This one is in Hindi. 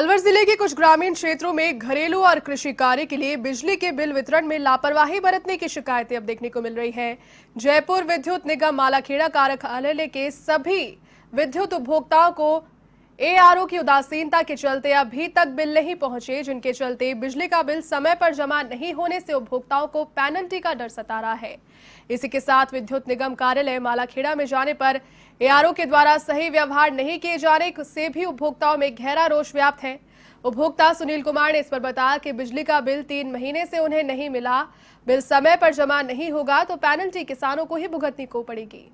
अलवर जिले के कुछ ग्रामीण क्षेत्रों में घरेलू और कृषि कार्य के लिए बिजली के बिल वितरण में लापरवाही बरतने की शिकायतें अब देखने को मिल रही हैं। जयपुर विद्युत निगम मालाखेड़ा कार्यालय के सभी विद्युत उपभोक्ताओं को एआरओ की उदासीनता के चलते अभी तक बिल नहीं पहुंचे जिनके चलते बिजली का बिल समय पर जमा नहीं होने से उपभोक्ताओं को पेनल्टी का डर सता रहा है इसी के साथ विद्युत निगम कार्यालय मालाखेड़ा में जाने पर एआरओ के द्वारा सही व्यवहार नहीं किए जाने से भी उपभोक्ताओं में गहरा रोष व्याप्त है उपभोक्ता सुनील कुमार ने इस पर बताया कि बिजली का बिल तीन महीने से उन्हें नहीं मिला बिल समय पर जमा नहीं होगा तो पेनल्टी किसानों को ही भुगतनी को पड़ेगी